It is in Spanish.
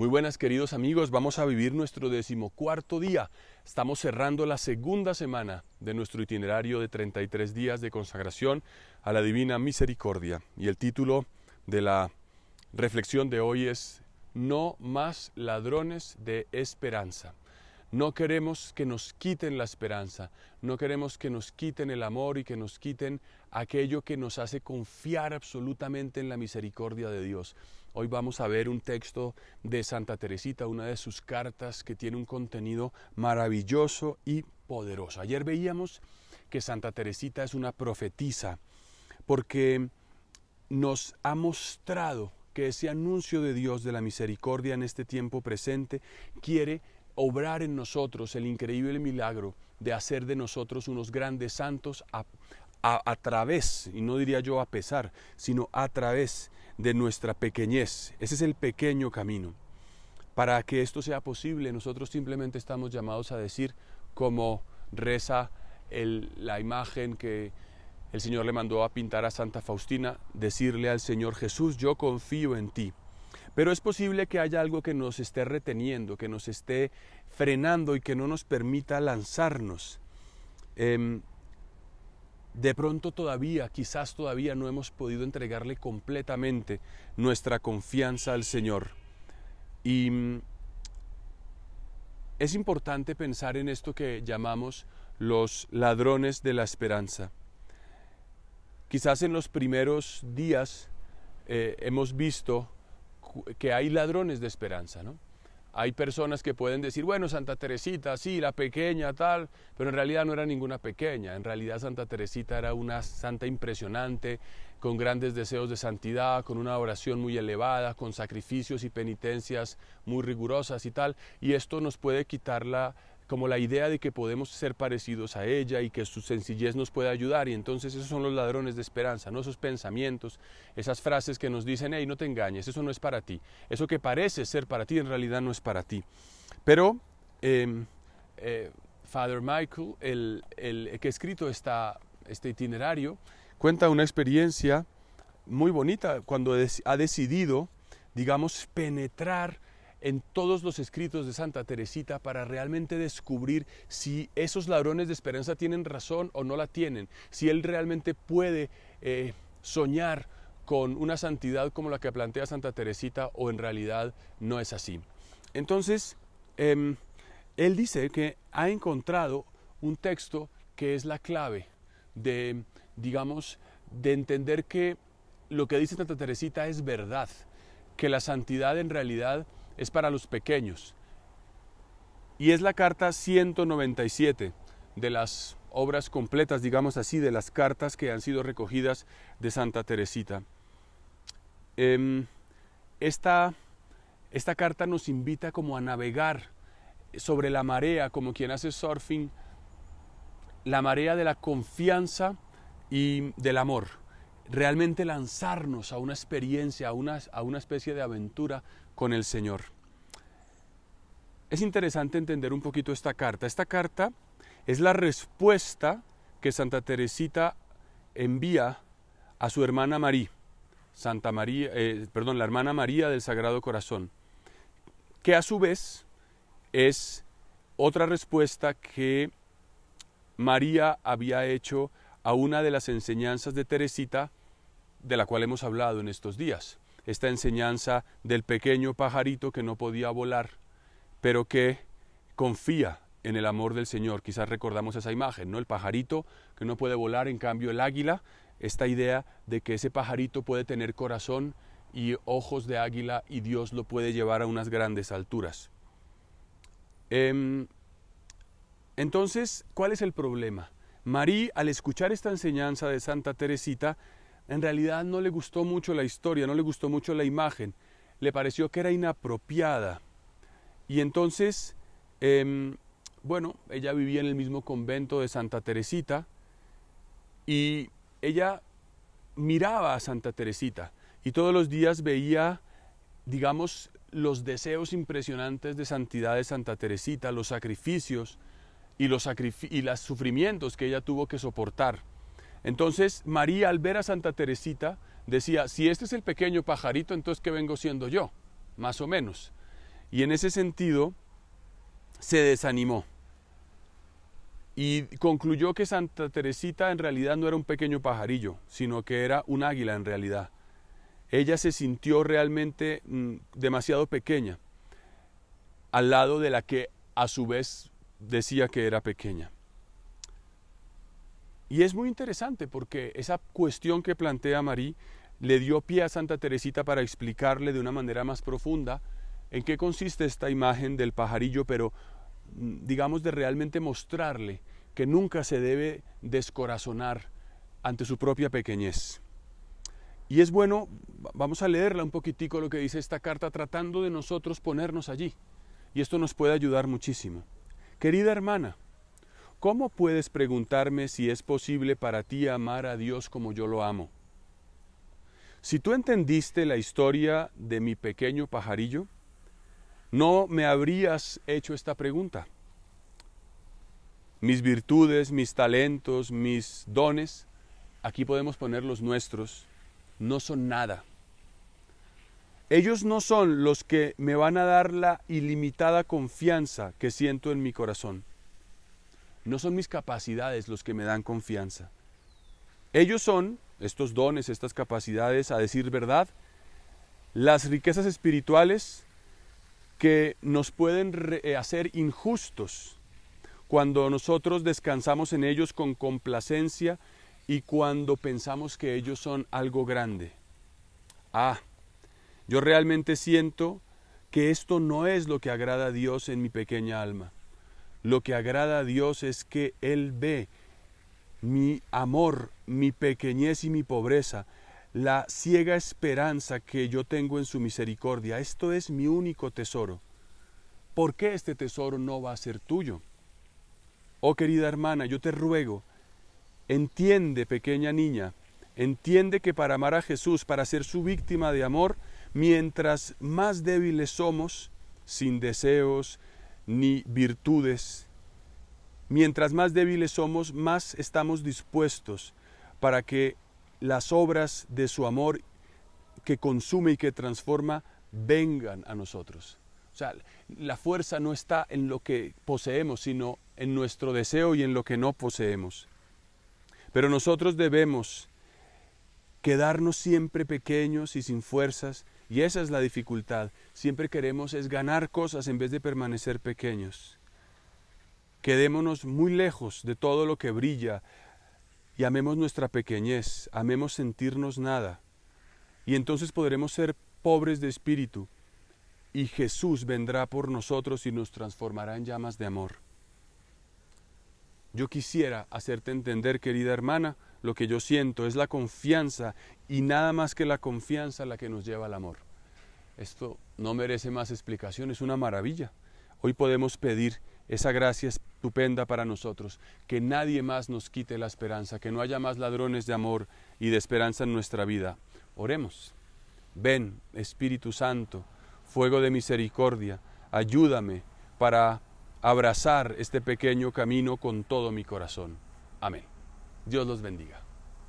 Muy buenas queridos amigos, vamos a vivir nuestro decimocuarto día. Estamos cerrando la segunda semana de nuestro itinerario de 33 días de consagración a la Divina Misericordia. Y el título de la reflexión de hoy es No más ladrones de esperanza. No queremos que nos quiten la esperanza, no queremos que nos quiten el amor y que nos quiten aquello que nos hace confiar absolutamente en la misericordia de Dios. Hoy vamos a ver un texto de Santa Teresita, una de sus cartas que tiene un contenido maravilloso y poderoso. Ayer veíamos que Santa Teresita es una profetisa porque nos ha mostrado que ese anuncio de Dios de la misericordia en este tiempo presente quiere obrar en nosotros el increíble milagro de hacer de nosotros unos grandes santos a, través, y no diría yo a pesar, sino a través de nuestra pequeñez. Ese es el pequeño camino. Para que esto sea posible, nosotros simplemente estamos llamados a decir, como reza el, la imagen que el Señor le mandó a pintar a Santa Faustina, decirle al Señor Jesús, yo confío en ti. Pero es posible que haya algo que nos esté reteniendo, que nos esté frenando y que no nos permita lanzarnos. Em, de pronto todavía, quizás todavía no hemos podido entregarle completamente nuestra confianza al Señor. Y mm, es importante pensar en esto que llamamos los ladrones de la esperanza. Quizás en los primeros días eh, hemos visto que hay ladrones de esperanza, ¿no? Hay personas que pueden decir, bueno, Santa Teresita, sí, la pequeña, tal, pero en realidad no era ninguna pequeña, en realidad Santa Teresita era una santa impresionante, con grandes deseos de santidad, con una oración muy elevada, con sacrificios y penitencias muy rigurosas y tal, y esto nos puede quitar la, como la idea de que podemos ser parecidos a ella y que su sencillez nos puede ayudar. Y entonces esos son los ladrones de esperanza, ¿no? esos pensamientos, esas frases que nos dicen, hey, no te engañes, eso no es para ti. Eso que parece ser para ti en realidad no es para ti. Pero em, eh, Father Michael, el, que ha escrito este itinerario, cuenta una experiencia muy bonita cuando ha decidido, digamos, penetrar en todos los escritos de Santa Teresita para realmente descubrir si esos ladrones de esperanza tienen razón o no la tienen, si él realmente puede eh, soñar con una santidad como la que plantea Santa Teresita o en realidad no es así. Entonces, em, él dice que ha encontrado un texto que es la clave de, digamos, de entender que lo que dice Santa Teresita es verdad, que la santidad en realidad es para los pequeños. Y es la carta 197 de las obras completas, digamos así, de las cartas que han sido recogidas de Santa Teresita. Em, esta, esta carta nos invita como a navegar sobre la marea, como quien hace surfing, la marea de la confianza y del amor realmente lanzarnos a una experiencia, a una, a una especie de aventura con el Señor. Es interesante entender un poquito esta carta. Esta carta es la respuesta que Santa Teresita envía a su hermana María, Santa María, eh, perdón, la hermana María del Sagrado Corazón, que a su vez es otra respuesta que María había hecho a una de las enseñanzas de Teresita de la cual hemos hablado en estos días, esta enseñanza del pequeño pajarito que no podía volar, pero que confía en el amor del Señor. Quizás recordamos esa imagen, ¿no? El pajarito que no puede volar, en cambio el águila, esta idea de que ese pajarito puede tener corazón y ojos de águila y Dios lo puede llevar a unas grandes alturas. Em, entonces, ¿cuál es el problema? Marí, al escuchar esta enseñanza de Santa Teresita, en realidad no le gustó mucho la historia, no le gustó mucho la imagen, le pareció que era inapropiada. Y entonces, em, bueno, ella vivía en el mismo convento de Santa Teresita y ella miraba a Santa Teresita y todos los días veía, digamos, los deseos impresionantes de santidad de Santa Teresita, los sacrificios y los, y los sufrimientos que ella tuvo que soportar. Entonces María al ver a Santa Teresita decía, si este es el pequeño pajarito, entonces ¿qué vengo siendo yo? Más o menos. Y en ese sentido se desanimó y concluyó que Santa Teresita en realidad no era un pequeño pajarillo, sino que era un águila en realidad. Ella se sintió realmente mm, demasiado pequeña al lado de la que a su vez decía que era pequeña. Y es muy interesante porque esa cuestión que plantea María le dio pie a Santa Teresita para explicarle de una manera más profunda en qué consiste esta imagen del pajarillo, pero mm, digamos de realmente mostrarle que nunca se debe descorazonar ante su propia pequeñez. Y es bueno, vamos a leerla un poquitico lo que dice esta carta, tratando de nosotros ponernos allí. Y esto nos puede ayudar muchísimo. Querida hermana, ¿Cómo puedes preguntarme si es posible para ti amar a Dios como yo lo amo? Si tú entendiste la historia de mi pequeño pajarillo, no me habrías hecho esta pregunta. Mis virtudes, mis talentos, mis dones, aquí podemos poner los nuestros, no son nada. Ellos no son los que me van a dar la ilimitada confianza que siento en mi corazón. No son mis capacidades los que me dan confianza. Ellos son, estos dones, estas capacidades, a decir verdad, las riquezas espirituales que nos pueden eh, hacer injustos cuando nosotros descansamos en ellos con complacencia y cuando pensamos que ellos son algo grande. Ah, yo realmente siento que esto no es lo que agrada a Dios en mi pequeña alma. Lo que agrada a Dios es que Él ve mi amor, mi pequeñez y mi pobreza, la ciega esperanza que yo tengo en su misericordia. Esto es mi único tesoro. ¿Por qué este tesoro no va a ser tuyo? Oh querida hermana, yo te ruego, entiende, pequeña niña, entiende que para amar a Jesús, para ser su víctima de amor, mientras más débiles somos, sin deseos, ni virtudes. Mientras más débiles somos, más estamos dispuestos para que las obras de su amor que consume y que transforma vengan a nosotros. O sea, la fuerza no está en lo que poseemos, sino en nuestro deseo y en lo que no poseemos. Pero nosotros debemos quedarnos siempre pequeños y sin fuerzas y esa es la dificultad. Siempre queremos es ganar cosas en vez de permanecer pequeños. Quedémonos muy lejos de todo lo que brilla y amemos nuestra pequeñez, amemos sentirnos nada. Y entonces podremos ser pobres de espíritu y Jesús vendrá por nosotros y nos transformará en llamas de amor. Yo quisiera hacerte entender, querida hermana, lo que yo siento es la confianza y nada más que la confianza la que nos lleva al amor. Esto no merece más explicación, es una maravilla. Hoy podemos pedir esa gracia estupenda para nosotros, que nadie más nos quite la esperanza, que no haya más ladrones de amor y de esperanza en nuestra vida. Oremos. Ven, Espíritu Santo, fuego de misericordia, ayúdame para abrazar este pequeño camino con todo mi corazón. Amén. Dios los bendiga.